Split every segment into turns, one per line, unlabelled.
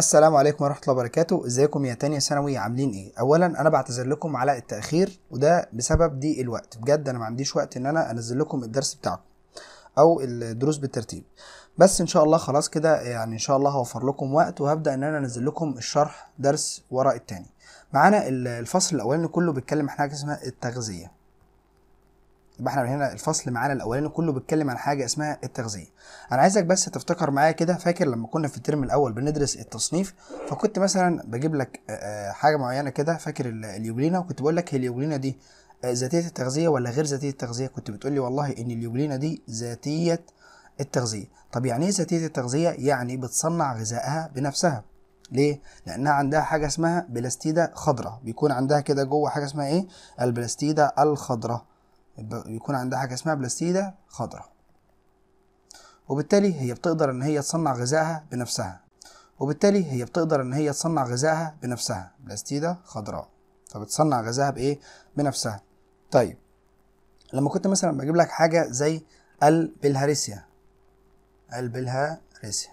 السلام عليكم ورحمه الله وبركاته ازيكم يا تانية ثانوي عاملين ايه اولا انا بعتذر لكم على التاخير وده بسبب ضيق الوقت بجد انا ما عنديش وقت ان انا انزل لكم الدرس بتاعكم او الدروس بالترتيب بس ان شاء الله خلاص كده يعني ان شاء الله هوفر لكم وقت وهبدا ان انا انزل لكم الشرح درس وراء التاني معانا الفصل الاولاني كله بيتكلم عن حاجه اسمها التغذيه يبقى احنا هنا الفصل معانا الاولاني كله بيتكلم عن حاجه اسمها التغذيه انا عايزك بس تفتكر معايا كده فاكر لما كنا في الترم الاول بندرس التصنيف فكنت مثلا بجيب لك آه، آه، حاجه معينه كده فاكر اليوجلينا وكنت بقول لك هي اليوجلينا دي آه، ذاتيه التغذيه ولا غير ذاتيه التغذيه كنت بتقول لي والله ان اليوجلينا دي ذاتيه التغذيه طب يعني ايه ذاتيه التغذيه يعني بتصنع غذائها بنفسها ليه؟ لأنها عندها حاجة اسمها بلاستيدة خضراء، بيكون عندها كده جوه حاجة اسمها إيه؟ البلاستيدة الخضراء، يكون عندها حاجة اسمها بلاستيدة خضراء وبالتالي هي بتقدر إن هي تصنع غذائها بنفسها وبالتالي هي بتقدر إن هي تصنع غذائها بنفسها بلاستيدة خضراء فبتصنع غذائها بإيه؟ بنفسها طيب لما كنت مثلا بجيب لك حاجة زي البلهارسيا البلهارسيا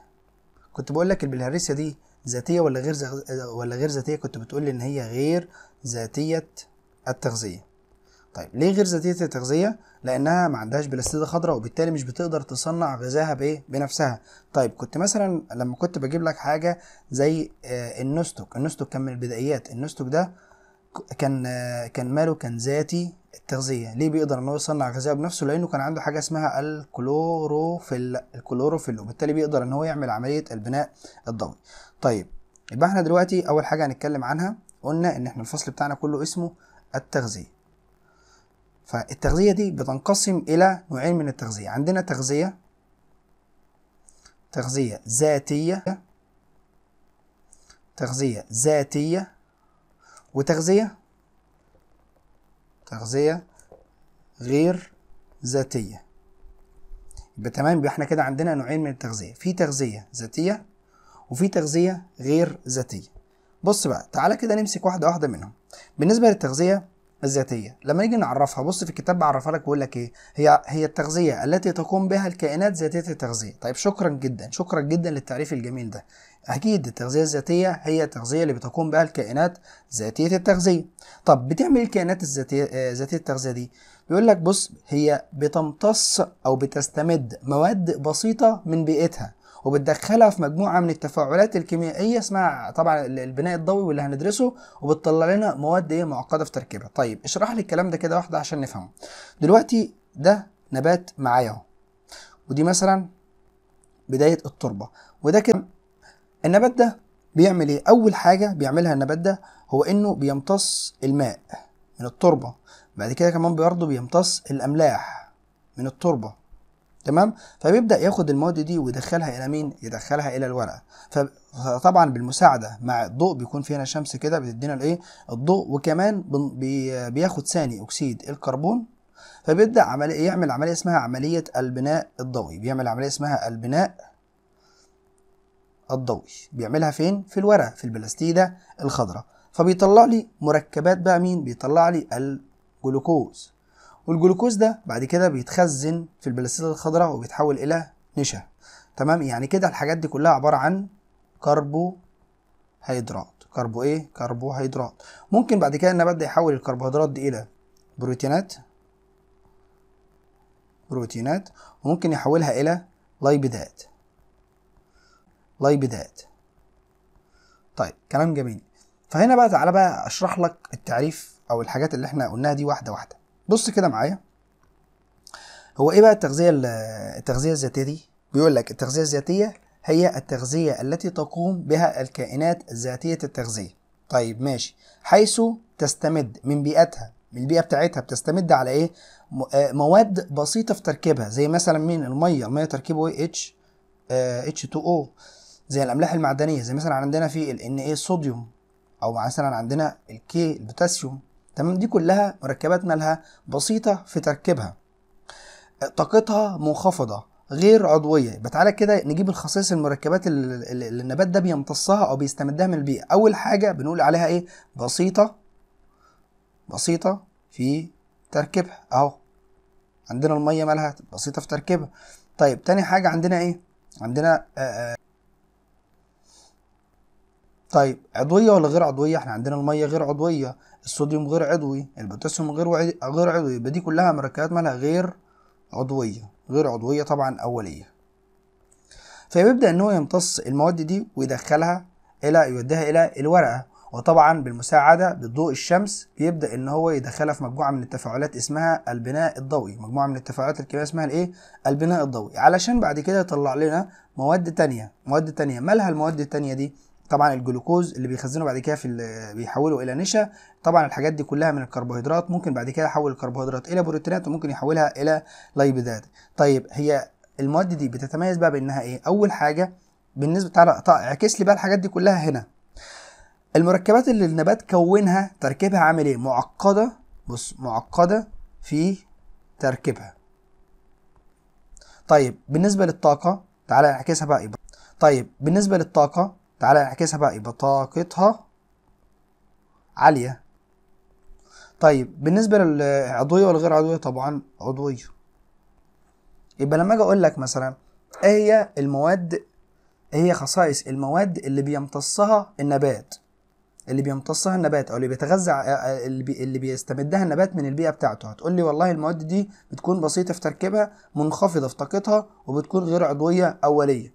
كنت بقول لك البلهارسيا دي ذاتية ولا غير ولا غير ذاتية كنت بتقول لي إن هي غير ذاتية التغذية طيب ليه غير ذاتيه التغذيه لانها ما عندهاش بلاستيده خضراء وبالتالي مش بتقدر تصنع غذائها بايه بنفسها طيب كنت مثلا لما كنت بجيب لك حاجه زي آه، النوستوك، النوستوك كان من البدائيات النوستوك ده كان آه، كان ماله كان ذاتي التغذيه ليه بيقدر ان هو يصنع غذائه بنفسه لانه كان عنده حاجه اسمها الكلوروفيل الكلوروفيل وبالتالي بيقدر ان هو يعمل عمليه البناء الضوئي طيب يبقى احنا دلوقتي اول حاجه هنتكلم عنها قلنا ان احنا الفصل بتاعنا كله اسمه التغذيه فالتغذية دي بتنقسم إلى نوعين من التغذية عندنا تغذية تغذية ذاتية تغذية ذاتية وتغذية تغذية غير ذاتية يبقى تمام يبقى احنا كده عندنا نوعين من التغذية في تغذية ذاتية وفي تغذية غير ذاتية بص بقى تعالى كده نمسك واحدة واحدة منهم بالنسبة للتغذية الذاتيه لما نيجي نعرفها بص في الكتاب بعرفها لك بقول لك ايه هي هي التغذيه التي تقوم بها الكائنات ذاتيه التغذيه طيب شكرا جدا شكرا جدا للتعريف الجميل ده اكيد التغذيه الذاتيه هي التغذيه اللي بتقوم بها الكائنات ذاتيه التغذيه طب بتعمل إيه الكائنات الذاتيه آه، ذاتيه التغذيه دي بيقول لك بص هي بتمتص او بتستمد مواد بسيطه من بيئتها وبتدخلها في مجموعه من التفاعلات الكيميائيه اسمها طبعا البناء الضوئي واللي هندرسه وبتطلع لنا مواد ايه معقده في تركيبها طيب اشرح لي الكلام ده كده واحده عشان نفهمه دلوقتي ده نبات معايا اهو ودي مثلا بدايه التربه وده كده النبات ده بيعمل ايه اول حاجه بيعملها النبات ده هو انه بيمتص الماء من التربه بعد كده كمان برضه بيمتص الاملاح من التربه تمام فبيبدا ياخد المواد دي ويدخلها الى مين يدخلها الى الورقه فطبعا بالمساعده مع الضوء بيكون في هنا شمس كده بتدينا الايه الضوء وكمان بياخد ثاني اكسيد الكربون فبيبدا عمليه يعمل عمليه اسمها عمليه البناء الضوئي بيعمل عمليه اسمها البناء الضوئي بيعملها فين في الورقه في البلاستيده الخضراء فبيطلع لي مركبات بقى مين بيطلع لي الجلوكوز والجلوكوز ده بعد كده بيتخزن في البلاستيدات الخضراء وبيتحول الى نشا تمام يعني كده الحاجات دي كلها عباره عن كربوهيدرات كربو ايه كربوهيدرات ممكن بعد كده النبات ده يحول الكربوهيدرات دي الى بروتينات بروتينات وممكن يحولها الى لايبيدات لايبيدات طيب كلام جميل فهنا بقى تعالى بقى اشرح لك التعريف او الحاجات اللي احنا قلناها دي واحده واحده بص كده معايا هو ايه بقى التغذيه التغذيه الذاتيه دي بيقول لك التغذيه الذاتيه هي التغذيه التي تقوم بها الكائنات ذاتيه التغذيه طيب ماشي حيث تستمد من بيئتها من البيئه بتاعتها بتستمد على ايه آه، مواد بسيطه في تركيبها زي مثلا مين الميه الميه تركيبه ايه اتش اتش 2 او زي الاملاح المعدنيه زي مثلا عندنا في ال ان ايه الصوديوم او مثلا عندنا الكي البوتاسيوم تمام دي كلها مركبات مالها بسيطة في تركيبها طاقتها منخفضة غير عضوية يبقى تعالى كده نجيب الخصائص المركبات اللي النبات ده بيمتصها أو بيستمدها من البيئة أول حاجة بنقول عليها إيه بسيطة بسيطة في تركيبها أهو عندنا المية مالها بسيطة في تركيبها طيب تاني حاجة عندنا إيه عندنا آآ آآ طيب عضويه ولا غير عضويه احنا عندنا الميه غير عضويه الصوديوم غير عضوي البوتاسيوم غير غير عضوي يبقى دي كلها مركبات مالها غير عضويه غير عضويه طبعا اوليه فبيبدا ان هو يمتص المواد دي ويدخلها الى يوديها الى الورقه وطبعا بالمساعده بالضوء الشمس بيبدا ان هو يدخلها في مجموعه من التفاعلات اسمها البناء الضوئي مجموعه من التفاعلات الكيميائيه اسمها الايه البناء الضوئي علشان بعد كده يطلع لنا مواد تانية مواد تانية مالها المواد التانية دي طبعا الجلوكوز اللي بيخزنه بعد كده في بيحوله الى نشا طبعا الحاجات دي كلها من الكربوهيدرات ممكن بعد كده يحول الكربوهيدرات الى بروتينات وممكن يحولها الى لايبيدات طيب هي المواد دي بتتميز بقى بانها ايه اول حاجه بالنسبه تعالى اعكس لي بقى الحاجات دي كلها هنا المركبات اللي النبات كونها تركيبها عامل ايه معقده بص معقده في تركيبها طيب بالنسبه للطاقه تعالى اعكسها بقى إيه؟ طيب بالنسبه للطاقه تعالى نعكسها بقى يبقى طاقتها عالية طيب بالنسبة للعضوية والغير عضوية طبعا عضوية يبقى لما اجي اقول لك مثلا ايه هي المواد ايه هي خصائص المواد اللي بيمتصها النبات اللي بيمتصها النبات او اللي بيتغذى آه، آه، اللي, اللي بيستمدها النبات من البيئه بتاعته هتقول لي والله المواد دي بتكون بسيطه في تركيبها منخفضه في طاقتها وبتكون غير عضويه اوليه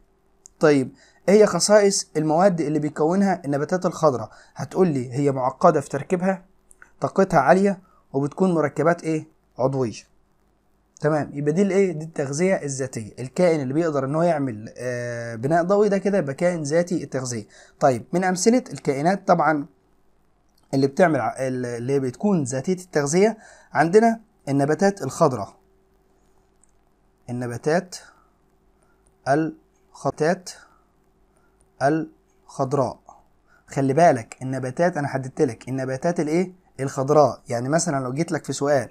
طيب ايه هي خصائص المواد اللي بيكونها النباتات الخضراء هتقول لي هي معقده في تركيبها طاقتها عاليه وبتكون مركبات ايه عضويه تمام يبقى دي الايه دي التغذيه الذاتيه الكائن اللي بيقدر ان هو يعمل آه بناء ضوئي ده كده يبقى كائن ذاتي التغذيه طيب من امثله الكائنات طبعا اللي بتعمل اللي بتكون ذاتيه التغذيه عندنا النباتات الخضراء النباتات الخطات الخضراء خلي بالك النباتات انا حددت لك النباتات الايه الخضراء يعني مثلا لو جيت لك في سؤال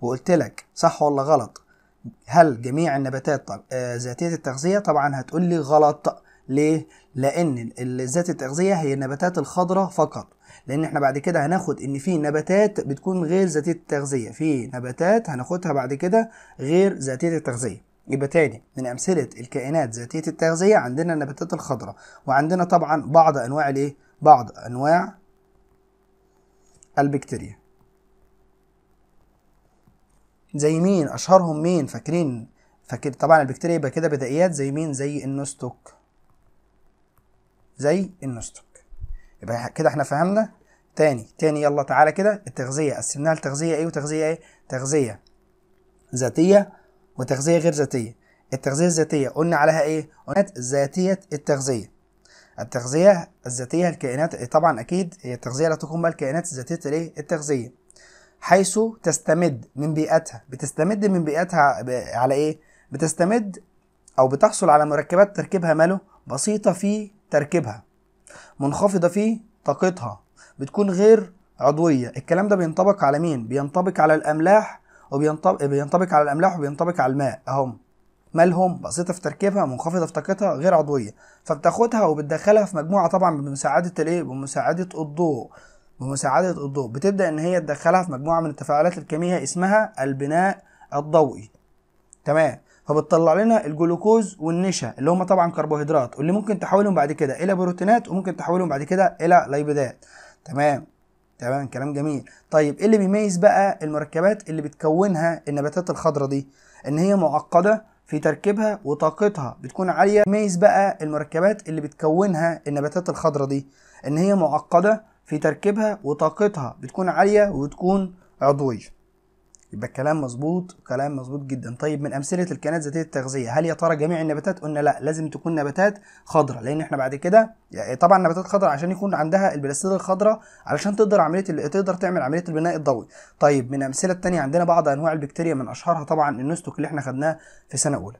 وقلت لك صح ولا غلط هل جميع النباتات طب آه، ذاتيه التغذيه طبعا هتقول لي غلط ليه لان ذات التغذيه هي النباتات الخضراء فقط لان احنا بعد كده هناخد ان في نباتات بتكون غير ذاتيه التغذيه في نباتات هناخدها بعد كده غير ذاتيه التغذيه يبقى تاني من أمثلة الكائنات ذاتية التغذية عندنا النباتات الخضراء وعندنا طبعا بعض أنواع الإيه؟ بعض أنواع البكتيريا زي مين أشهرهم مين فاكرين فاكر طبعا البكتيريا يبقى كده بدائيات زي مين زي النستوك زي النستوك يبقى كده احنا فهمنا تاني تاني يلا تعالى كده التغذية قسمناها لتغذية ايه وتغذية ايه تغذية ذاتية وتغذية غير ذاتية التغذية الذاتية قلنا عليها ايه؟ قلنا ذاتية التغذية التغذية الذاتية الكائنات إيه طبعا أكيد هي التغذية لا تقوم بها الكائنات ذاتية الايه؟ التغذية حيث تستمد من بيئتها بتستمد من بيئتها على ايه؟ بتستمد أو بتحصل على مركبات تركيبها ماله؟ بسيطة في تركيبها منخفضة في طاقتها بتكون غير عضوية الكلام ده بينطبق على مين؟ بينطبق على الأملاح وبينطبق على الأملاح وبينطبق على الماء أهم مالهم بسيطة في تركيبها منخفضة في طاقتها غير عضوية فبتاخدها وبتدخلها في مجموعة طبعا بمساعدة الايه بمساعدة الضوء بمساعدة الضوء بتبدأ ان هي تدخلها في مجموعة من التفاعلات الكيميائية اسمها البناء الضوئي تمام فبتطلع لنا الجلوكوز والنشا اللي هم طبعا كربوهيدرات واللي ممكن تحولهم بعد كده الى بروتينات وممكن تحولهم بعد كده الى ليبيدات تمام تمام كلام جميل طيب ايه اللي بيميز بقى المركبات اللي بتكونها النباتات الخضراء دي ان هي معقده في تركيبها وطاقتها بتكون عاليه ميز بقى المركبات اللي بتكونها النباتات الخضراء دي ان هي معقده في تركيبها وطاقتها بتكون عاليه وتكون عضويه يبقى الكلام مظبوط كلام مظبوط جدا طيب من امثله الكائنات ذاتيه التغذيه هل يا ترى جميع النباتات قلنا لا لازم تكون نباتات خضراء لان احنا بعد كده يعني طبعا نباتات خضراء عشان يكون عندها البلاستيد الخضراء علشان تقدر عمليه تقدر تعمل عمليه البناء الضوئي طيب من امثله الثانيه عندنا بعض انواع البكتيريا من اشهرها طبعا النستوك اللي احنا خدناه في سنه اولى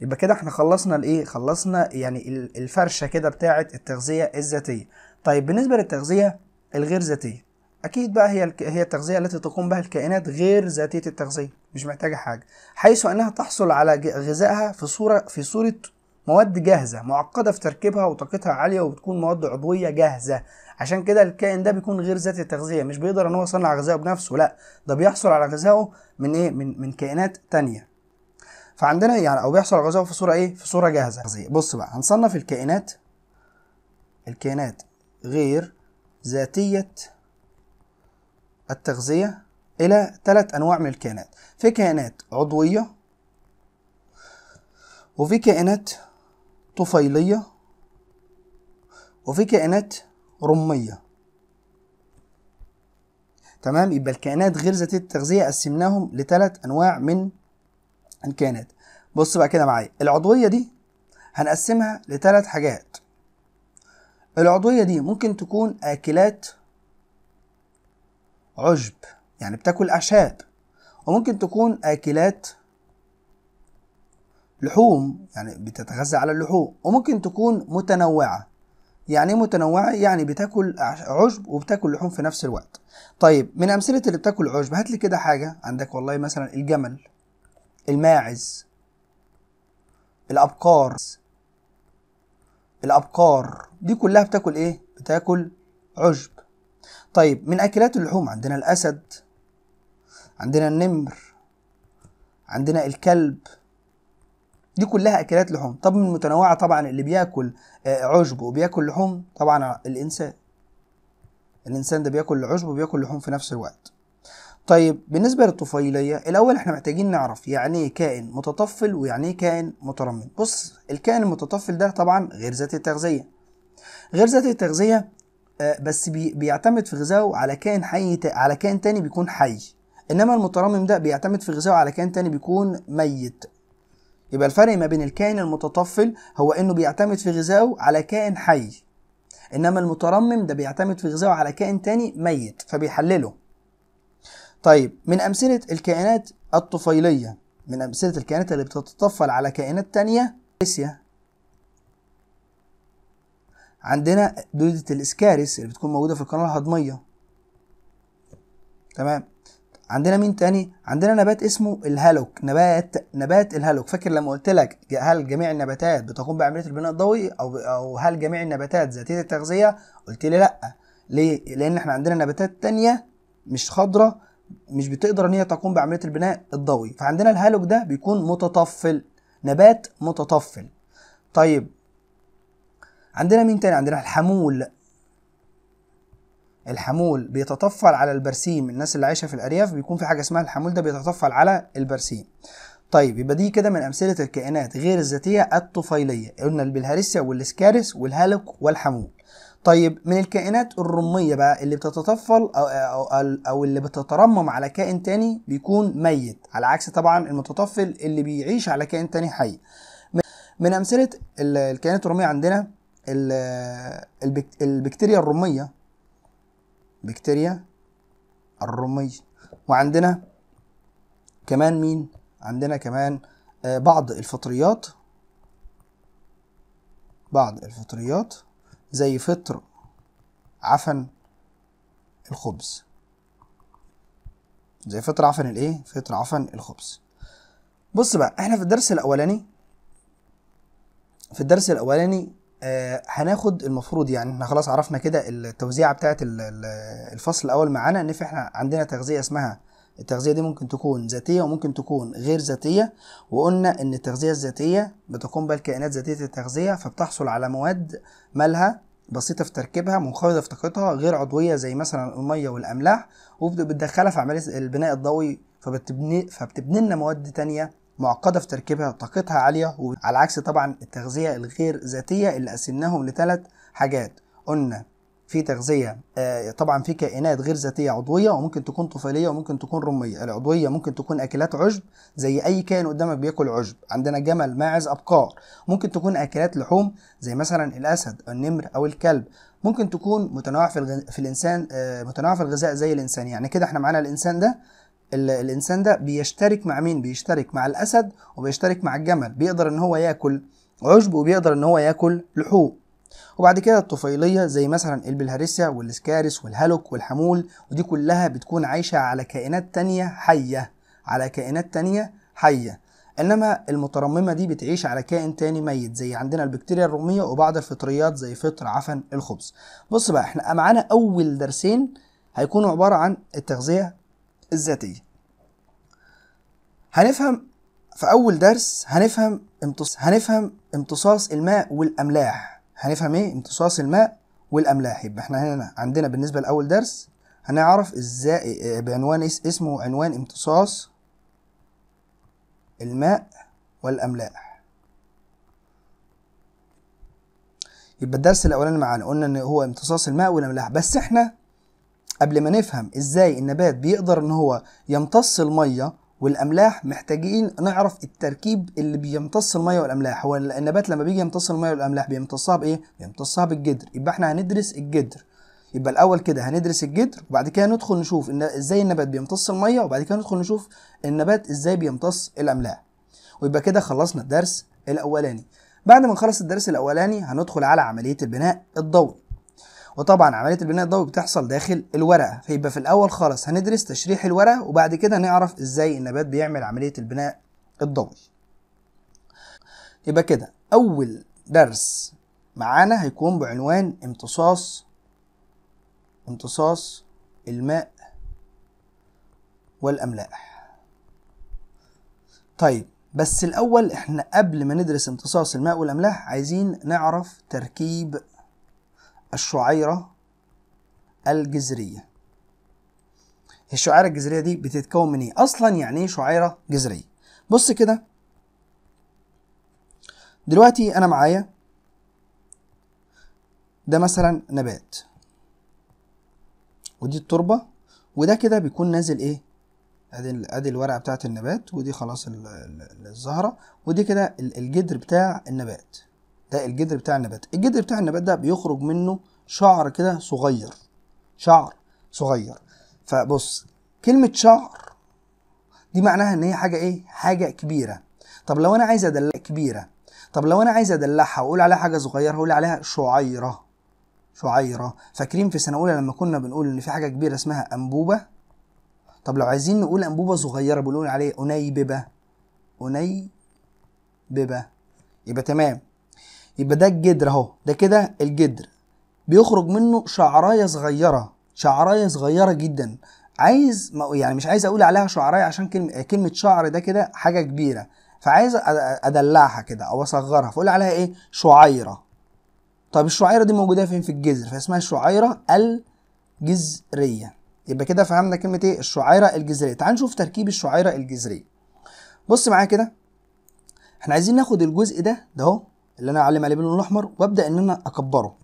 يبقى كده احنا خلصنا الايه خلصنا يعني الفرشه كده بتاعه التغذيه الذاتيه طيب بالنسبه للتغذيه الغير ذاتيه أكيد بقى هي هي التغذية التي تقوم بها الكائنات غير ذاتية التغذية مش محتاجة حاجة حيث أنها تحصل على غذائها في صورة في صورة مواد جاهزة معقدة في تركيبها وطاقتها عالية وبتكون مواد عضوية جاهزة عشان كده الكائن ده بيكون غير ذاتي التغذية مش بيقدر ان هو يصنع غذائه بنفسه لا ده بيحصل على غذائه من ايه من من كائنات تانية فعندنا يعني او بيحصل على غذائه في صورة ايه في صورة جاهزة بص بقى هنصنف الكائنات الكائنات غير ذاتية التغذية إلى ثلاث أنواع من الكائنات في كائنات عضوية وفي كائنات طفيلية وفي كائنات رمية تمام يبقى الكائنات غير ذاتية التغذية قسمناهم لثلاث أنواع من الكائنات بص بقى كده معايا العضوية دي هنقسمها لثلاث حاجات العضوية دي ممكن تكون آكلات عشب يعني بتاكل أعشاب وممكن تكون آكلات لحوم يعني بتتغذى على اللحوم وممكن تكون متنوعة يعني ايه متنوعة؟ يعني بتاكل عشب وبتاكل لحوم في نفس الوقت. طيب من أمثلة اللي بتاكل عشب هات لي كده حاجة عندك والله مثلا الجمل الماعز الأبقار الأبقار دي كلها بتاكل إيه؟ بتاكل عشب طيب من أكلات اللحوم عندنا الأسد عندنا النمر عندنا الكلب دي كلها أكلات لحوم طب من المتنوعه طبعا اللي بياكل آه، عشب وبياكل لحوم طبعا الإنسان الإنسان ده بياكل عشب وبياكل لحوم في نفس الوقت طيب بالنسبة للطفيلية الأول احنا محتاجين نعرف يعني ايه كائن متطفل ويعني ايه كائن مترمم بص الكائن المتطفل ده طبعا غير ذات التغذية غير ذات التغذية آه، بس بيعتمد في غذائه على كائن حي على كائن تاني بيكون حي انما المترمم ده بيعتمد في غذائه على كائن تاني بيكون ميت يبقى الفرق ما بين الكائن المتطفل هو انه بيعتمد في غذائه على كائن حي انما المترمم ده بيعتمد في غذائه على كائن تاني ميت فبيحلله طيب من امثله الكائنات الطفيليه من امثله الكائنات اللي بتتطفل على كائنات تانية عندنا دودة الاسكاريس اللي بتكون موجودة في القناة الهضمية تمام عندنا مين تاني عندنا نبات اسمه الهالوك نبات نبات الهالوك فاكر لما قلت لك هل جميع النباتات بتقوم بعمليه البناء الضوئي او او هل جميع النباتات ذاتيه التغذيه قلت لي لا ليه لان احنا عندنا نباتات تانية مش خضراء مش بتقدر ان هي تقوم بعمليه البناء الضوئي فعندنا الهالوك ده بيكون متطفل نبات متطفل طيب عندنا مين تاني عندنا الحمول الحمول بيتطفل على البرسيم الناس اللي عايشه في الارياف بيكون في حاجه اسمها الحمول ده بيتطفل على البرسيم طيب يبقى دي كده من امثله الكائنات غير الذاتيه الطفيليه قلنا البلهارسيا والاسكارس والهالك والحمول طيب من الكائنات الرميه بقى اللي بتتطفل أو, أو, أو, او اللي بتترمم على كائن تاني بيكون ميت على عكس طبعا المتطفل اللي بيعيش على كائن تاني حي من امثله الكائنات الرميه عندنا البكتيريا الرمية بكتيريا الرمية وعندنا كمان مين عندنا كمان آه، بعض الفطريات بعض الفطريات زي فطر عفن الخبز زي فطر عفن الايه فطر عفن الخبز بص بقى احنا في الدرس الاولاني في الدرس الاولاني آه، هناخد المفروض يعني احنا خلاص عرفنا كده التوزيعه بتاعه الفصل الاول معانا ان احنا عندنا تغذيه اسمها التغذيه دي ممكن تكون ذاتيه وممكن تكون غير ذاتيه وقلنا ان التغذيه الذاتيه بتقوم بها الكائنات ذاتيه التغذيه فبتحصل على مواد مالها بسيطه في تركيبها منخفضه في طاقتها غير عضويه زي مثلا الميه والاملاح وبتدخلها في عمليه البناء الضوئي فبتبني فبتبني لنا مواد تانية معقده في تركيبها طاقتها عاليه وعلى عكس طبعا التغذيه الغير ذاتيه اللي قسمناهم لثلاث حاجات قلنا في تغذيه آه، طبعا في كائنات غير ذاتيه عضويه وممكن تكون طفيليه وممكن تكون رميه العضويه ممكن تكون اكلات عشب زي اي كائن قدامك بياكل عشب عندنا جمل ماعز ابقار ممكن تكون اكلات لحوم زي مثلا الاسد أو النمر او الكلب ممكن تكون متنوعه في, الغ... في الانسان آه، متنوعه في الغذاء زي الانسان يعني كده احنا معانا الانسان ده الانسان ده بيشترك مع مين بيشترك مع الاسد وبيشترك مع الجمل بيقدر ان هو ياكل عشب وبيقدر ان هو ياكل لحوم وبعد كده الطفيليه زي مثلا البلهارسيا والاسكارس والهالوك والحمول ودي كلها بتكون عايشه على كائنات تانية حيه على كائنات تانية حيه انما المترممه دي بتعيش على كائن تاني ميت زي عندنا البكتيريا الروميه وبعض الفطريات زي فطر عفن الخبز بص بقى احنا معانا اول درسين هيكونوا عباره عن التغذيه الذاتية هنفهم في أول درس هنفهم امتص... هنفهم امتصاص الماء والأملاح هنفهم إيه امتصاص الماء والأملاح يبقى إحنا هنا عندنا بالنسبة لأول درس هنعرف إزاي آه، بعنوان اسمه عنوان امتصاص الماء والأملاح يبقى الدرس الأولاني معانا قلنا إن هو امتصاص الماء والأملاح بس إحنا قبل ما نفهم ازاي النبات بيقدر ان هو يمتص الميه والاملاح محتاجين نعرف التركيب اللي بيمتص الميه والاملاح هو النبات لما بيجي يمتص الميه والاملاح بيمتصها بايه بيمتصها بالجدر يبقى احنا هندرس الجدر يبقى الاول كده هندرس الجدر وبعد كده ندخل نشوف إن ازاي النبات بيمتص الميه وبعد كده ندخل نشوف النبات ازاي بيمتص الاملاح ويبقى كده خلصنا الدرس الاولاني بعد ما نخلص الدرس الاولاني هندخل على عمليه البناء الضوئي وطبعا عمليه البناء الضوئي بتحصل داخل الورقه فيبقى في الاول خالص هندرس تشريح الورقه وبعد كده نعرف ازاي النبات بيعمل عمليه البناء الضوئي يبقى كده اول درس معانا هيكون بعنوان امتصاص امتصاص الماء والاملاح طيب بس الاول احنا قبل ما ندرس امتصاص الماء والاملاح عايزين نعرف تركيب الشعيرة الجذرية الشعيرة الجذرية دي بتتكون من ايه؟ اصلا يعني ايه شعيرة جذرية؟ بص كده دلوقتي انا معايا ده مثلا نبات ودي التربة وده كده بيكون نازل ايه؟ ادي ادي الورقة بتاعة النبات ودي خلاص الزهرة ودي كده الجدر بتاع النبات ده الجدر بتاع النبات الجدر بتاع النبات ده بيخرج منه شعر كده صغير شعر صغير فبص كلمة شعر دي معناها ان هي حاجة ايه حاجة كبيرة طب لو انا عايز ادلع كبيرة طب لو انا عايز ادلعها واقول عليها حاجة صغيرة هقول عليها شعيرة شعيرة فاكرين في سنة اولى لما كنا بنقول ان في حاجة كبيرة اسمها انبوبة طب لو عايزين نقول انبوبة صغيرة بنقول عليه انيببة انيببة يبقى تمام يبقى ده الجدر اهو ده كده الجدر بيخرج منه شعرايه صغيره شعرايه صغيره جدا عايز يعني مش عايز اقول عليها شعرايه عشان كلمه كلمه شعر ده كده حاجه كبيره فعايز ادلعها كده او اصغرها فاقول عليها ايه شعيره طب الشعيره دي موجوده فين في الجذر فاسمها الشعيره الجذريه يبقى كده فهمنا كلمه ايه الشعيره الجذريه تعال نشوف تركيب الشعيره الجذريه بص معايا كده احنا عايزين ناخد الجزء ده ده اهو اللي انا اعلم عليه باللون الاحمر وابدا ان انا اكبره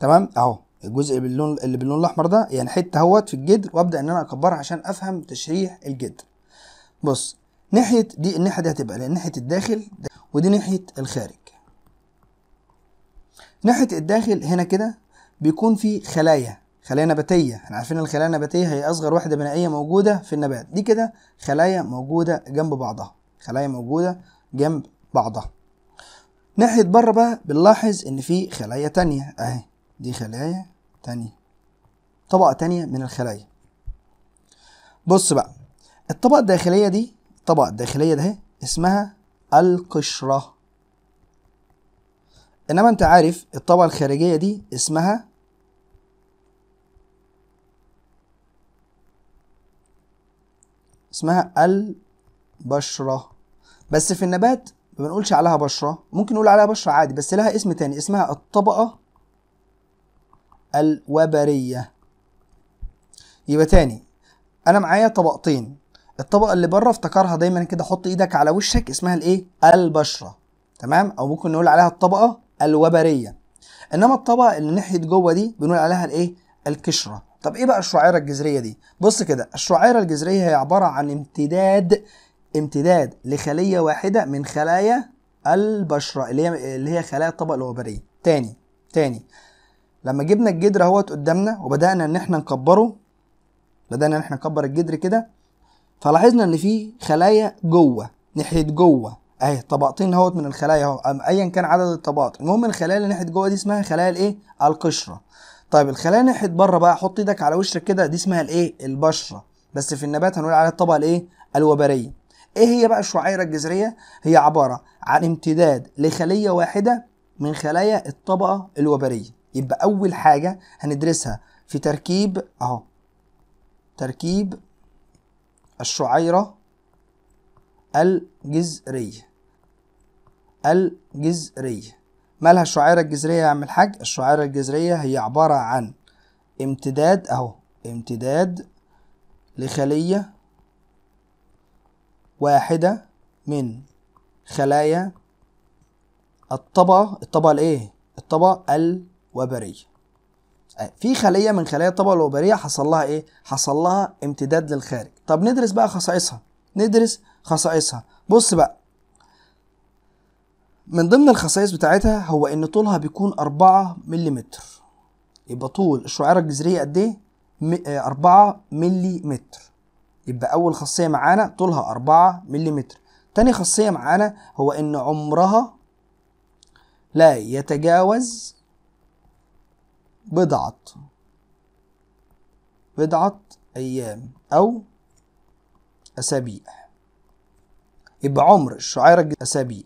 تمام اهو الجزء باللون اللي باللون الاحمر ده يعني حته اهوت في الجدر وابدا ان انا اكبرها عشان افهم تشريح الجدر بص ناحيه دي الناحيه دي هتبقى ناحيه الداخل ودي ناحيه الخارج ناحيه الداخل هنا كده بيكون في خلايا خلايا نباتيه احنا عارفين الخلايا النباتيه هي اصغر وحده بنائيه موجوده في النبات دي كده خلايا موجوده جنب بعضها خلايا موجوده جنب بعضها ناحية بره بقى بنلاحظ إن في خلايا تانية أهي دي خلايا تانية طبقة تانية من الخلايا بص بقى الطبقة الداخلية دي الطبقة الداخلية ده اسمها القشرة إنما أنت عارف الطبقة الخارجية دي اسمها اسمها البشرة بس في النبات ما بنقولش عليها بشرة ممكن نقول عليها بشرة عادي بس لها اسم تاني اسمها الطبقة الوبرية يبقى تاني أنا معايا طبقتين الطبقة اللي بره افتكرها دايما كده حط ايدك على وشك اسمها الايه؟ البشرة تمام؟ أو ممكن نقول عليها الطبقة الوبرية إنما الطبقة اللي ناحية جوه دي بنقول عليها الايه؟ القشرة طب ايه بقى الشعيرة الجذرية دي؟ بص كده الشعيرة الجذرية هي عبارة عن امتداد امتداد لخلية واحدة من خلايا البشرة اللي هي اللي هي خلايا الطبقة الوبرية تاني تاني لما جبنا الجدر اهوت قدامنا وبدأنا ان احنا نكبره بدأنا ان احنا نكبر الجدر كده فلاحظنا ان في خلايا جوه ناحية جوه اهي طبقتين اهوت من الخلايا اهو ايا كان عدد الطبقات المهم الخلايا اللي ناحية جوه دي اسمها خلايا الايه القشرة طيب الخلايا ناحية بره بقى حط ايدك على وشك كده دي اسمها الايه البشرة بس في النبات هنقول عليها الطبقة الايه الوبرية ايه هي بقى الشعيرة الجذرية؟ هي عبارة عن امتداد لخلية واحدة من خلايا الطبقة الوبرية يبقى أول حاجة هندرسها في تركيب أهو تركيب الشعيرة الجذرية الجذرية مالها الشعيرة الجذرية يا عم الحاج؟ الشعيرة الجذرية هي عبارة عن امتداد أهو امتداد لخلية واحدة من خلايا الطبقة الطبقة الايه؟ الطبقة الوبرية في خلية من خلايا الطبقة الوبرية حصل لها ايه؟ حصل لها امتداد للخارج طب ندرس بقى خصائصها ندرس خصائصها بص بقى من ضمن الخصائص بتاعتها هو ان طولها بيكون 4 ملم يبقى طول الشعيرة الجذرية قد ايه؟ 4 آه، ملم يبقى أول خاصية معانا طولها 4 ملم تاني خاصية معانا هو إن عمرها لا يتجاوز بضعة بضعة أيام أو أسابيع يبقى عمر الشعيرة أسابيع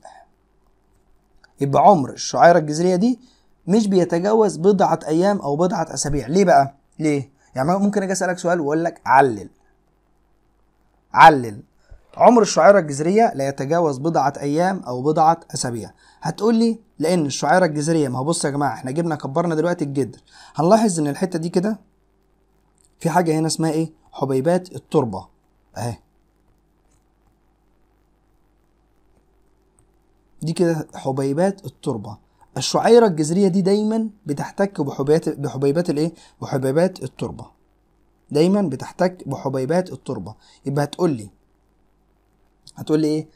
يبقى عمر الشعيرة الجذرية دي مش بيتجاوز بضعة أيام أو بضعة أسابيع ليه بقى؟ ليه؟ يعني ممكن أجي أسألك سؤال وأقول لك علل علل عمر الشعيرة الجذرية لا يتجاوز بضعة أيام أو بضعة أسابيع هتقول لي لأن الشعيرة الجذرية ما هو بص يا جماعة احنا جبنا كبرنا دلوقتي الجدر هنلاحظ إن الحتة دي كده في حاجة هنا اسمها إيه حبيبات التربة أهي دي كده حبيبات التربة الشعيرة الجذرية دي دايما بتحتك بحبيبات بحبيبات الإيه بحبيبات التربة دايما بتحتك بحبيبات التربة يبقى هتقول لي هتقول لي ايه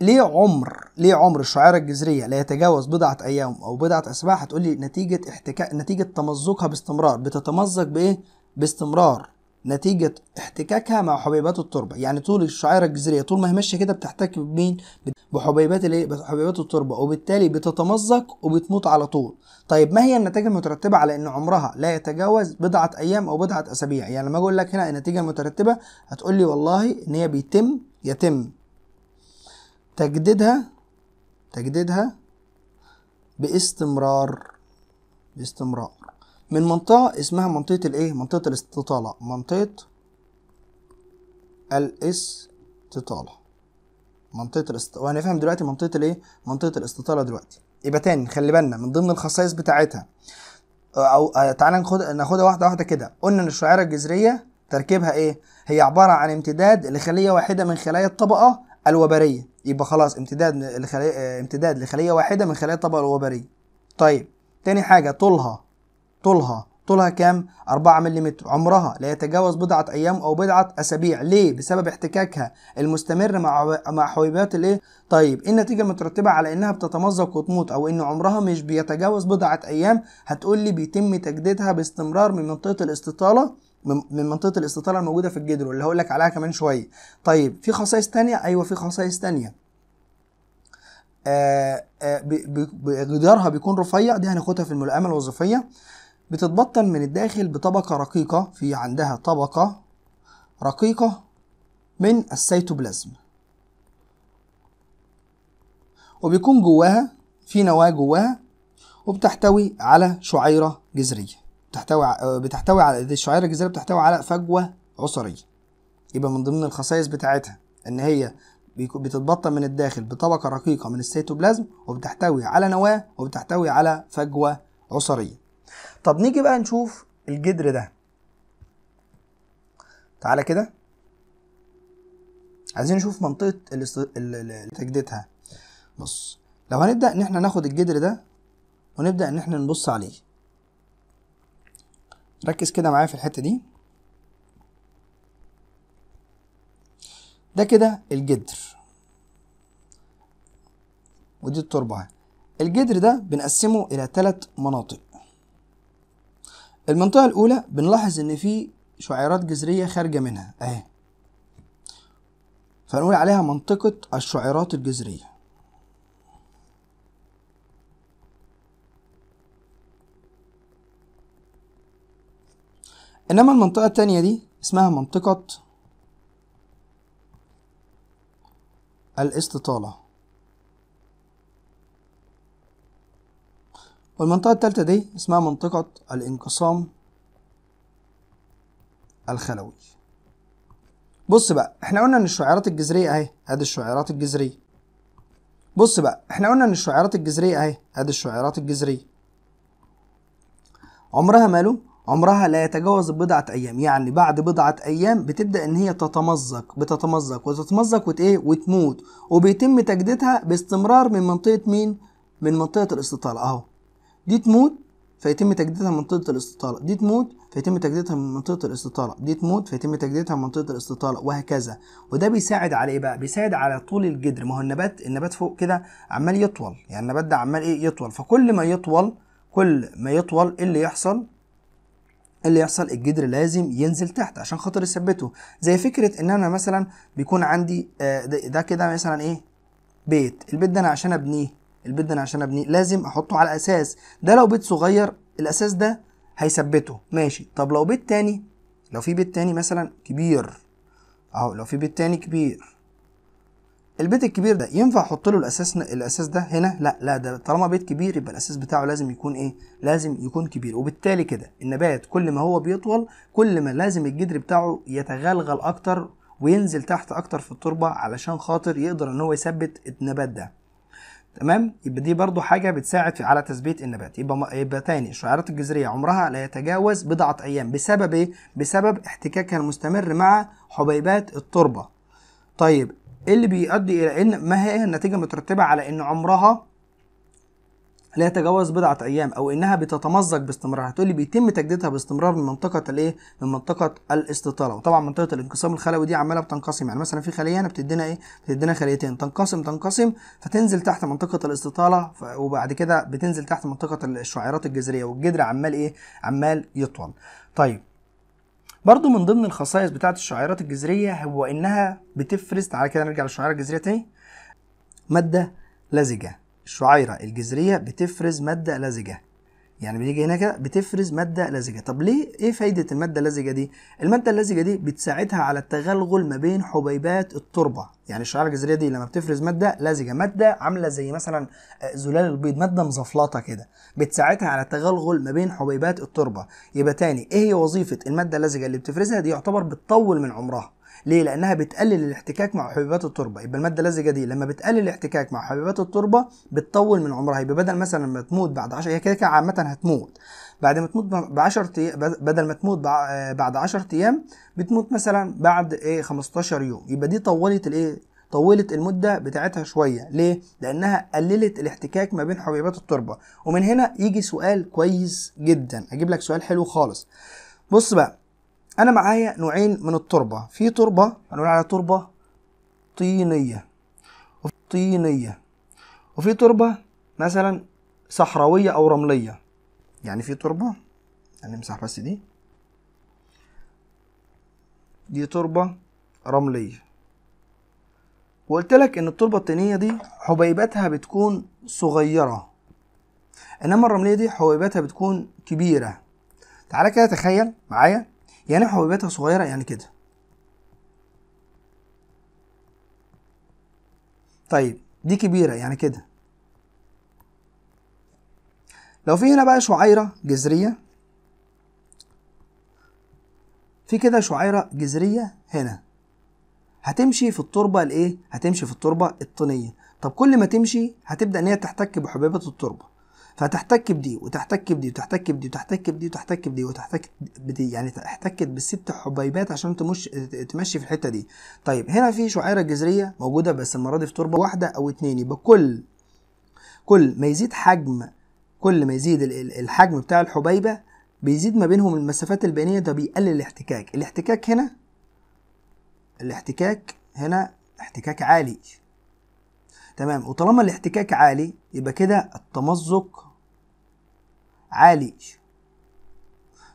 ليه عمر ليه عمر الشعيرة الجذرية لا يتجاوز بضعة أيام أو بضعة أسابيع هتقولي نتيجة احتكاك نتيجة تمزقها باستمرار بتتمزق بإيه؟ باستمرار نتيجة احتكاكها مع حبيبات التربة يعني طول الشعيرة الجذرية طول ما هي ماشية كده بتحتك بمين بحبيبات الايه بحبيبات التربة وبالتالي بتتمزق وبتموت على طول طيب ما هي النتيجة المترتبة على ان عمرها لا يتجاوز بضعة ايام او بضعة اسابيع يعني لما اقول لك هنا النتيجة المترتبة هتقول لي والله ان هي بيتم يتم تجديدها تجديدها باستمرار باستمرار من منطقة اسمها منطقة الايه منطقة الاستطالة منطقة الاستطالة منطقة الاستطالة وهنفهم دلوقتي منطقة الايه منطقة الاستطالة دلوقتي يبقى تاني خلي بالنا من ضمن الخصائص بتاعتها او آه، تعالى ناخد ناخدها واحدة واحدة كده قلنا ان الشعيرة الجذرية تركيبها ايه هي عبارة عن امتداد لخلية واحدة من خلايا الطبقة الوبرية يبقى خلاص امتداد لخلية آه، امتداد لخلية واحدة من خلايا الطبقة الوبرية طيب تاني حاجة طولها طولها طولها كام 4 ملم عمرها لا يتجاوز بضعة أيام أو بضعة أسابيع ليه بسبب احتكاكها المستمر مع مع حبيبات الإيه طيب إيه النتيجة المترتبة على إنها بتتمزق وتموت أو إن عمرها مش بيتجاوز بضعة أيام هتقول لي بيتم تجديدها باستمرار من منطقة الاستطالة من منطقه الاستطاله الموجوده في الجدر واللي هقول لك عليها كمان شويه طيب في خصائص تانية ايوه في خصائص تانية آه آه جدارها بيكون رفيع دي هناخدها في الملائمه الوظيفيه بتتبطن من الداخل بطبقة رقيقة في عندها طبقة رقيقة من السيتوبلازم وبيكون جواها في نواة جواها وبتحتوي على شعيرة جذرية بتحتوي آه، بتحتوي على الشعيرة الجذرية بتحتوي على فجوة عصرية يبقى من ضمن الخصائص بتاعتها ان هي بتتبطن من الداخل بطبقة رقيقة من السيتوبلازم وبتحتوي على نواة وبتحتوي على فجوة عصرية طب نيجي بقى نشوف الجدر ده تعالى كده عايزين نشوف منطقه اللي تجديدها بص لو هنبدا ان احنا ناخد الجدر ده ونبدا ان احنا نبص عليه ركز كده معايا في الحته دي ده كده الجدر ودي التربه الجدر ده بنقسمه الى ثلاث مناطق المنطقة الأولى بنلاحظ إن في شعيرات جذرية خارجة منها أهي فنقول عليها منطقة الشعيرات الجذرية إنما المنطقة التانية دي اسمها منطقة الاستطالة والمنطقة التالتة دي اسمها منطقة الانقسام الخلوي بص بقى احنا قلنا ان الشعيرات الجذرية اهي ادي الشعيرات الجذرية بص بقى احنا قلنا ان الشعيرات الجذرية اهي ادي الشعيرات الجذرية عمرها ماله عمرها لا يتجاوز بضعة أيام يعني بعد بضعة أيام بتبدأ إن هي تتمزق بتتمزق وتتمزق وت إيه وتموت وبيتم تجديدها باستمرار من منطقة مين؟ من منطقة الاستطالة أهو دي تموت فيتم تجديدها من منطقة الاستطالة دي تموت فيتم تجديدها من منطقة الاستطالة دي تموت فيتم تجديدها من منطقة الاستطالة وهكذا وده بيساعد على ايه بقى بيساعد على طول الجدر ما هو النبات النبات فوق كده عمال يطول يعني النبات ده عمال ايه يطول فكل ما يطول كل ما يطول ايه اللي يحصل اللي يحصل الجدر لازم ينزل تحت عشان خاطر يثبته زي فكره ان انا مثلا بيكون عندي آه، ده كده مثلا ايه بيت البيت ده انا عشان ابنيه البيت ده انا عشان ابنيه لازم احطه على اساس ده لو بيت صغير الاساس ده هيثبته ماشي طب لو بيت تاني لو في بيت تاني مثلا كبير اهو لو في بيت تاني كبير البيت الكبير ده ينفع احط له الاساس الاساس ده هنا لا لا ده طالما بيت كبير يبقى الاساس بتاعه لازم يكون ايه لازم يكون كبير وبالتالي كده النبات كل ما هو بيطول كل ما لازم الجدر بتاعه يتغلغل اكتر وينزل تحت اكتر في التربه علشان خاطر يقدر ان هو يثبت النبات ده تمام يبقى دي برضو حاجه بتساعد على تثبيت النبات يبقى يبقى تاني الشعيرات الجذريه عمرها لا يتجاوز بضعه ايام بسبب ايه بسبب احتكاكها المستمر مع حبيبات التربه طيب إيه اللي بيؤدي الى ان ما هي النتيجه المترتبة على ان عمرها لا يتجاوز بضعة أيام أو إنها بتتمزق باستمرار هتقولي بيتم تجديدها باستمرار من منطقة الإيه؟ من منطقة الاستطالة وطبعا منطقة الانقسام الخلوي دي عمالة بتنقسم يعني مثلا في خلية بتدينا إيه؟ بتدينا خليتين تنقسم تنقسم فتنزل تحت منطقة الاستطالة وبعد كده بتنزل تحت منطقة الشعيرات الجذرية والجذر عمال إيه؟ عمال يطول. طيب برضو من ضمن الخصائص بتاعة الشعيرات الجذرية هو إنها بتفرز تعالى كده نرجع للشعيرة الجذرية تاني مادة لزجة الشعيرة الجذرية بتفرز مادة لزجة يعني بنيجي هنا كده بتفرز مادة لزجة طب ليه ايه فايدة المادة اللزجة دي المادة اللزجة دي بتساعدها على التغلغل ما بين حبيبات التربة يعني الشعيرة الجذرية دي لما بتفرز مادة لزجة مادة عاملة زي مثلا زلال البيض مادة مزفلطة كده بتساعدها على التغلغل ما بين حبيبات التربة يبقى تاني ايه هي وظيفة المادة اللزجة اللي بتفرزها دي يعتبر بتطول من عمرها ليه لانها بتقلل الاحتكاك مع حبيبات التربه يبقى الماده اللزجه دي لما بتقلل الاحتكاك مع حبيبات التربه بتطول من عمرها يبقى بدل مثلا ما تموت بعد 10 هي كده كده عامه هتموت بعد ما تموت ب 10 بدل ما تموت بعد 10 ايام بتموت مثلا بعد ايه 15 يوم يبقى دي طولت الايه طولت المدة بتاعتها شوية ليه؟ لأنها قللت الاحتكاك ما بين حبيبات التربة ومن هنا يجي سؤال كويس جدا أجيب لك سؤال حلو خالص بص بقى انا معايا نوعين من التربه في تربه هنقول عليها تربه طينيه طينيه وفي تربه مثلا صحراويه او رمليه يعني في تربه هنمسح يعني بس دي دي تربه رمليه وقلت لك ان التربه الطينيه دي حبيباتها بتكون صغيره انما الرمليه دي حبيباتها بتكون كبيره تعالى كده تخيل معايا يعني حبيبتها صغيرة يعني كده طيب دي كبيرة يعني كده لو في هنا بقى شعيرة جذرية في كده شعيرة جذرية هنا هتمشي في التربة الايه؟ هتمشي في التربة الطينية طب كل ما تمشي هتبدأ ان هي تحتك بحبيبة التربة فتحتك بدي وتحتك بدي وتحتك بدي وتحتك بدي وتحتك بدي وتحتك بدي يعني احتكت بالست حبيبات عشان تمش تمشي في الحته دي طيب هنا في شعيره جذريه موجوده بس المره دي في تربه واحده او اتنين يبقى كل كل ما يزيد حجم كل ما يزيد الحجم بتاع الحبيبه بيزيد ما بينهم المسافات البينيه ده بيقلل الاحتكاك الاحتكاك هنا الاحتكاك هنا احتكاك عالي تمام وطالما الاحتكاك عالي يبقى كده التمزق عالي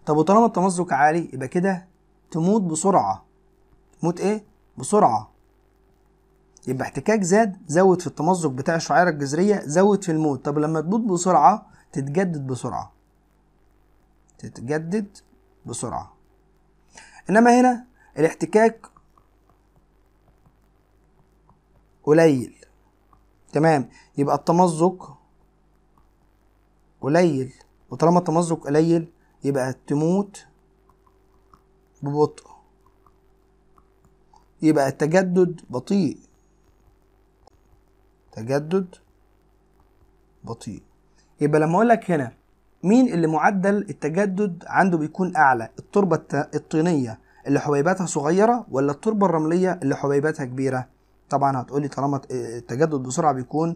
طب وطالما التمزق عالي يبقى كده تموت بسرعة تموت ايه؟ بسرعة يبقى احتكاك زاد زود في التمزق بتاع الشعيرة الجذرية زود في الموت طب لما تموت بسرعة تتجدد بسرعة تتجدد بسرعة انما هنا الاحتكاك قليل تمام يبقى التمزق قليل وطالما التمزق قليل يبقى تموت ببطء يبقى التجدد بطيء تجدد بطيء يبقى لما اقول لك هنا مين اللي معدل التجدد عنده بيكون اعلى التربه الطينيه اللي حبيباتها صغيره ولا التربه الرمليه اللي حبيباتها كبيره طبعا هتقولي طالما التجدد بسرعه بيكون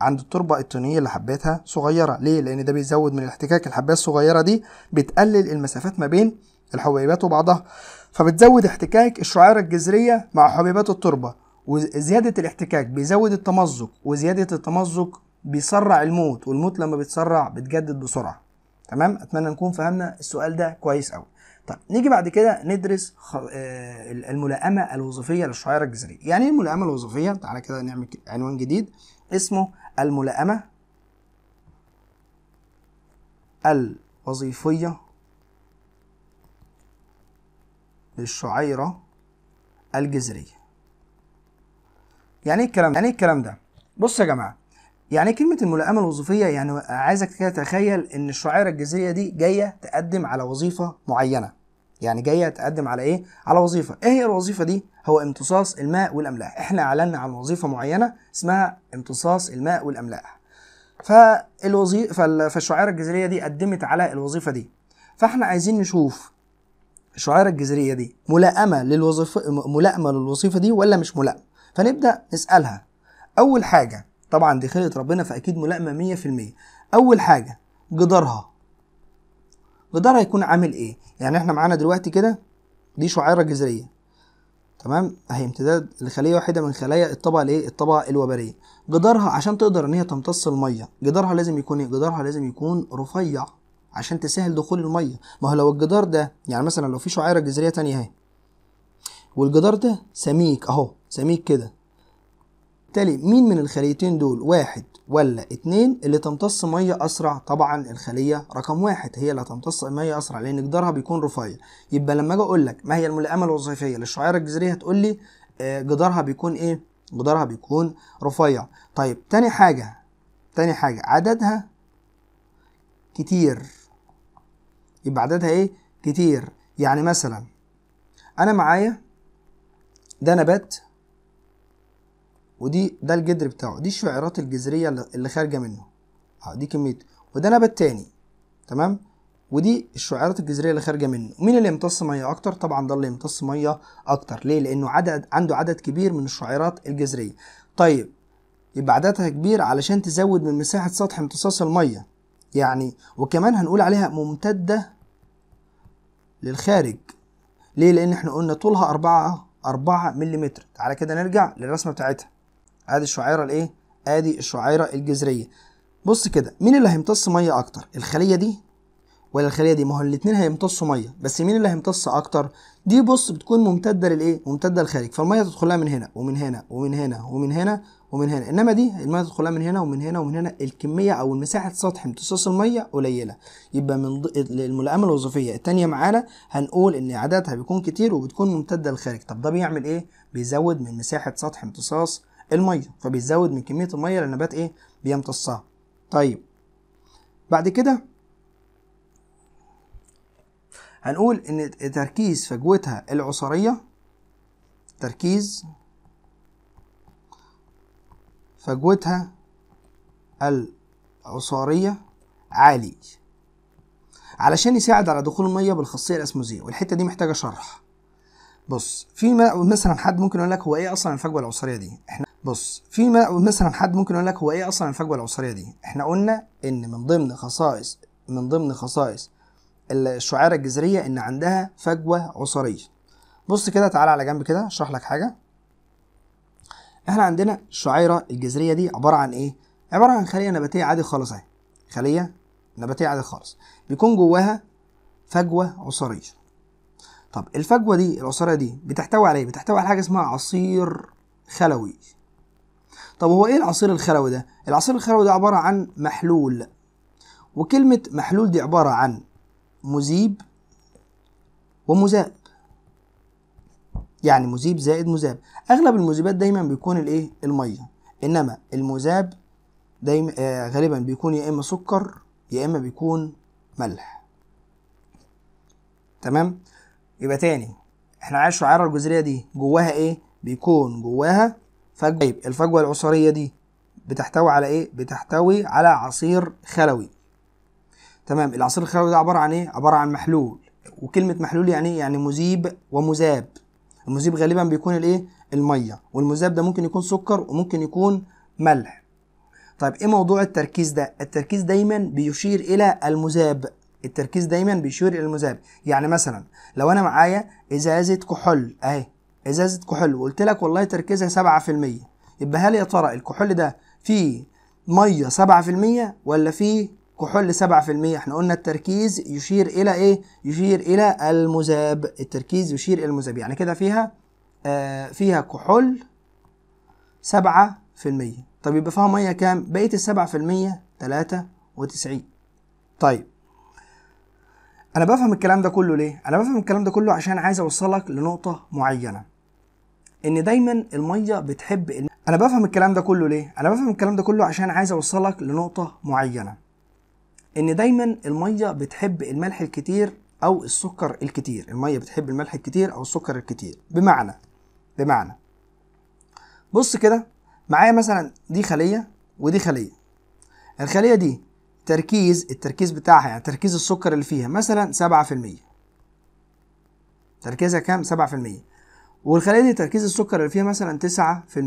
عند التربة الطينية اللي حبيتها صغيرة ليه؟ لأن ده بيزود من الاحتكاك الحباية الصغيرة دي بتقلل المسافات ما بين الحبيبات وبعضها فبتزود احتكاك الشعيرة الجذرية مع حبيبات التربة وزيادة الاحتكاك بيزود التمزق وزيادة التمزق بيسرع الموت والموت لما بيتسرع بتجدد بسرعة تمام أتمنى نكون فهمنا السؤال ده كويس أوي طب نيجي بعد كده ندرس آه، الملائمة الوظيفية للشعيرة الجذرية يعني ايه الملائمة الوظيفية تعالى كده نعمل عنوان جديد اسمه الملائمة الوظيفية للشعيرة الجذرية يعني ايه الكلام يعني ايه الكلام ده بص يا جماعة يعني كلمة الملائمة الوظيفية يعني عايزك كده تتخيل إن الشعيرة الجذرية دي جاية تقدم على وظيفة معينة يعني جايه تقدم على ايه على وظيفه ايه هي الوظيفه دي هو امتصاص الماء والاملاح احنا اعلنا عن وظيفه معينه اسمها امتصاص الماء والاملاح فالوظيفه فالشعيره الجزريه دي قدمت على الوظيفه دي فاحنا عايزين نشوف الشعيره الجزريه دي ملائمه للوظيفه ملائمه للوظيفه دي ولا مش ملائمه فنبدا نسالها اول حاجه طبعا دي خلقه ربنا فاكيد ملائمه 100% اول حاجه جدارها الجدار هيكون عامل ايه يعني احنا معانا دلوقتي كده دي شعيره جذريه تمام اهي امتداد لخليه واحده من خلايا الطبقه الايه الطبقه الوبريه جدارها عشان تقدر ان هي تمتص الميه جدارها لازم يكون ايه جدارها لازم يكون رفيع عشان تسهل دخول الميه ما هو لو الجدار ده يعني مثلا لو في شعيره جذريه ثانيه اهي والجدار ده سميك اهو سميك كده بالتالي مين من الخليتين دول واحد ولا اتنين اللي تمتص ميه اسرع طبعا الخليه رقم واحد هي اللي هتمتص ميه اسرع لان جدارها بيكون رفيع يبقى لما اجي اقول لك ما هي الملائمه الوظيفيه للشعيره الجذريه هتقول لي آه، جدارها بيكون ايه جدارها بيكون رفيع طيب تاني حاجه تاني حاجه عددها كتير يبقى عددها ايه كتير يعني مثلا انا معايا ده نبات ودي ده الجدر بتاعه دي الشعيرات الجذريه اللي خارجه منه اه دي كميته وده نبات تاني تمام ودي الشعيرات الجذريه اللي خارجه منه مين اللي يمتص ميه اكتر طبعا ده اللي يمتص ميه اكتر ليه لانه عدد عنده عدد كبير من الشعيرات الجذريه طيب يبقى عددها كبير علشان تزود من مساحه سطح امتصاص الميه يعني وكمان هنقول عليها ممتده للخارج ليه لان احنا قلنا طولها 4 4 ملم تعالى كده نرجع للرسمه بتاعتها ادي الشعيره الايه ادي الشعيره الجذريه بص كده مين اللي هيمتص ميه اكتر الخليه دي ولا الخليه دي ما هو الاثنين هيمتصوا ميه بس مين اللي هيمتص اكتر دي بص بتكون ممتده للايه ممتده للخارج فالميه تدخلها من هنا ومن هنا ومن هنا ومن هنا ومن هنا انما دي الميه تدخلها من هنا ومن هنا ومن هنا الكميه او مساحه سطح امتصاص الميه قليله يبقى من ض... الملائمه الوظيفيه الثانيه معانا هنقول ان عددها بيكون كتير وبتكون ممتده للخارج طب ده بيعمل ايه بيزود من مساحه سطح امتصاص الميه فبيزود من كميه الميه اللي النبات ايه بيمتصها طيب بعد كده هنقول ان تركيز فجوتها العصريه تركيز فجوتها العصاريه عالي علشان يساعد على دخول الميه بالخاصيه الاسموزيه والحته دي محتاجه شرح بص في مثلا حد ممكن يقول لك هو ايه اصلا الفجوه العصريه دي احنا بص في مثلا حد ممكن يقول لك هو ايه اصلا الفجوه العصريه دي احنا قلنا ان من ضمن خصائص من ضمن خصائص الشعيره الجذريه ان عندها فجوه عصريه بص كده تعالى على جنب كده اشرح لك حاجه احنا عندنا الشعيره الجذريه دي عباره عن ايه عباره عن خليه نباتيه عادي خالص اهي خليه نباتيه عادي خالص بيكون جواها فجوه عصريه طب الفجوه دي العصرية دي بتحتوي على ايه بتحتوي على حاجه اسمها عصير خلوي طب هو ايه العصير الخلوي ده العصير الخلوي ده عباره عن محلول وكلمه محلول دي عباره عن مذيب ومذاب يعني مذيب زائد مذاب اغلب المذيبات دايما بيكون الايه الميه انما المذاب دايما آه غالبا بيكون يا اما سكر يا اما بيكون ملح تمام يبقى تاني احنا عايش الشعيره الجزرية دي جواها ايه بيكون جواها فجوه طيب الفجوه العصريه دي بتحتوي على ايه بتحتوي على عصير خلوي تمام العصير الخلوي ده عباره عن ايه عباره عن محلول وكلمه محلول يعني ايه يعني مذيب ومذاب المذيب غالبا بيكون الايه الميه والمذاب ده ممكن يكون سكر وممكن يكون ملح طيب ايه موضوع التركيز ده التركيز دايما بيشير الى المذاب التركيز دايما بيشير الى المذاب يعني مثلا لو انا معايا ازازه كحول اهي ازازه كحول وقلت لك والله تركيزها 7% يبقى هل يا ترى الكحول ده فيه ميه 7% ولا فيه كحول 7% احنا قلنا التركيز يشير الى ايه يشير الى المذاب التركيز يشير الى المذاب يعني كده فيها آه فيها كحول 7% طب يبقى فيها ميه كام بقيه ال 7% 93 طيب انا بفهم الكلام ده كله ليه انا بفهم الكلام ده كله عشان عايز اوصلك لنقطه معينه ان دايما الميه بتحب الم... انا بفهم الكلام ده كله ليه انا بفهم الكلام ده كله عشان عايز اوصلك لنقطه معينه ان دايما الميه بتحب الملح الكتير او السكر الكتير الميه بتحب الملح الكتير او السكر الكتير بمعنى بمعنى بص كده معايا مثلا دي خليه ودي خليه الخليه دي تركيز التركيز بتاعها يعني تركيز السكر اللي فيها مثلا 7% تركيزها كام 7% والخلايا دي تركيز السكر اللي فيها مثلا 9%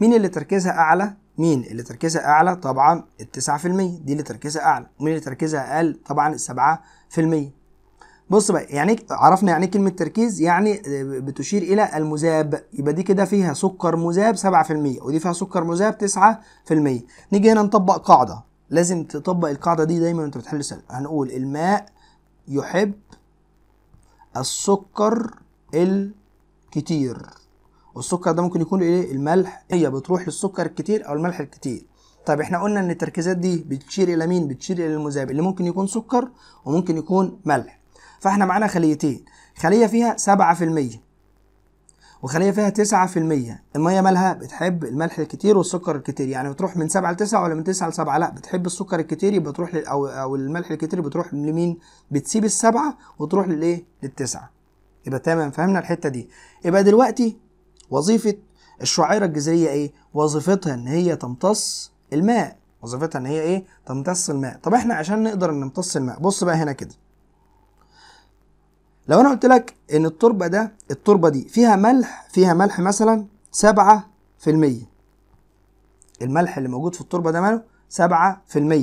مين اللي تركيزها اعلى مين اللي تركيزها اعلى طبعا ال 9% دي اللي تركيزها اعلى ومين اللي تركيزها اقل طبعا ال 7% بص بقى يعني عرفنا يعني إيه كلمة تركيز يعني بتشير إلى المذاب يبقى دي كده فيها سكر مذاب 7% ودي فيها سكر مذاب 9% نيجي هنا نطبق قاعدة لازم تطبق القاعدة دي دايما وانت بتحل سؤال هنقول الماء يحب السكر ال كتير والسكر ده ممكن يكون ايه الملح هي بتروح للسكر الكتير او الملح الكتير طب احنا قلنا ان التركيزات دي بتشير الى مين بتشير الى المذاب اللي ممكن يكون سكر وممكن يكون ملح فاحنا معانا خليتين خليه فيها 7% وخليه فيها 9% الميه مالها بتحب الملح الكتير والسكر الكتير يعني بتروح من 7 ل 9 ولا من 9 ل 7 لا بتحب السكر الكتير يبقى تروح او او الملح الكتير بتروح لمين بتسيب السبعه وتروح للايه للتسعه يبقى تمام فهمنا الحته دي يبقى دلوقتي وظيفه الشعيره الجذريه ايه وظيفتها ان هي تمتص الماء وظيفتها ان هي ايه تمتص الماء طب احنا عشان نقدر نمتص الماء بص بقى هنا كده لو انا قلت لك ان التربه ده التربه دي فيها ملح فيها ملح مثلا 7% الملح اللي موجود في التربه ده ماله 7%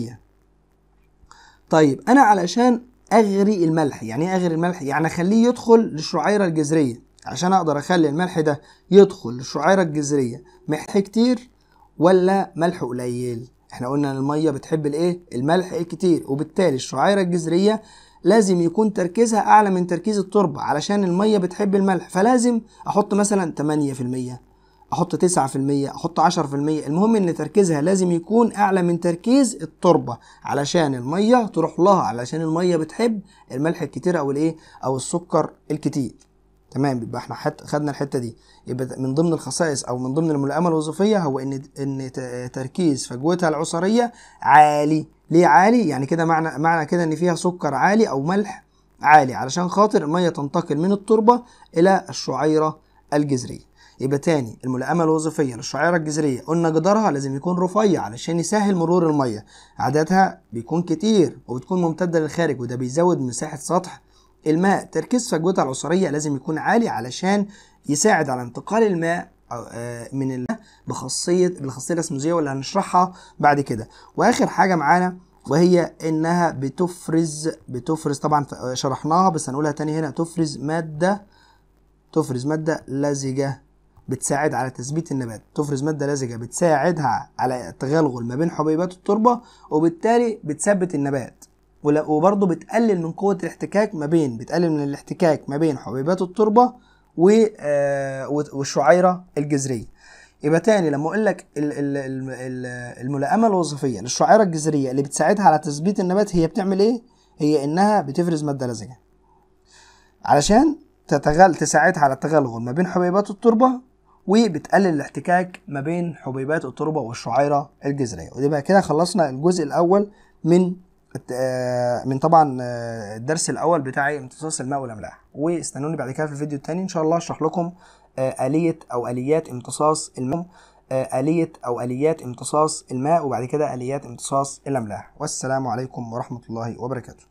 طيب انا علشان اغري الملح يعني ايه اغري الملح يعني اخليه يدخل للشعيره الجذريه عشان اقدر اخلي الملح ده يدخل للشعيره الجذريه ملح كتير ولا ملح قليل احنا قلنا ان الميه بتحب الايه الملح الكتير وبالتالي الشعيره الجذريه لازم يكون تركيزها اعلى من تركيز التربه علشان الميه بتحب الملح فلازم احط مثلا 8% احط 9% احط 10% المهم ان تركيزها لازم يكون اعلى من تركيز التربه علشان الميه تروح لها علشان الميه بتحب الملح الكتير او الايه او السكر الكتير تمام يبقى احنا حت خدنا الحته دي يبقى من ضمن الخصائص او من ضمن الملائمه الوظيفيه هو ان ان تركيز فجوتها العصريه عالي ليه عالي يعني كده معنى معنى كده ان فيها سكر عالي او ملح عالي علشان خاطر الميه تنتقل من التربه الى الشعيره الجذريه يبقى تاني الملائمه الوظيفيه للشعيره الجذريه قلنا جدارها لازم يكون رفيع علشان يسهل مرور الميه عددها بيكون كتير وبتكون ممتده للخارج وده بيزود مساحه سطح الماء تركيز فجوتها العصريه لازم يكون عالي علشان يساعد على انتقال الماء آه، من الماء بخاصيه بالخاصيه الاسموزيه واللي هنشرحها بعد كده واخر حاجه معانا وهي انها بتفرز بتفرز طبعا شرحناها بس هنقولها تاني هنا تفرز ماده تفرز ماده لزجه بتساعد على تثبيت النبات تفرز ماده لزجه بتساعدها على التغلغل ما بين حبيبات التربه وبالتالي بتثبت النبات وبرضه بتقلل من قوه الاحتكاك ما بين بتقلل من الاحتكاك ما بين حبيبات التربه والشعيره آه، الجذريه يبقى تاني لما اقول لك الملائمه الوظيفيه للشعيره الجذريه اللي بتساعدها على تثبيت النبات هي بتعمل ايه؟ هي انها بتفرز ماده لزجه. علشان تتغل تساعدها على التغلغل ما بين حبيبات التربه وبتقلل الاحتكاك ما بين حبيبات التربة والشعيرة الجذرية ودي بقى كده خلصنا الجزء الأول من آه، من طبعا آه، الدرس الأول بتاعي امتصاص الماء والأملاح واستنوني بعد كده في الفيديو التاني إن شاء الله أشرح لكم آه، آلية أو آليات امتصاص الماء آلية أو آليات امتصاص الماء وبعد كده آليات امتصاص الأملاح والسلام عليكم ورحمة الله وبركاته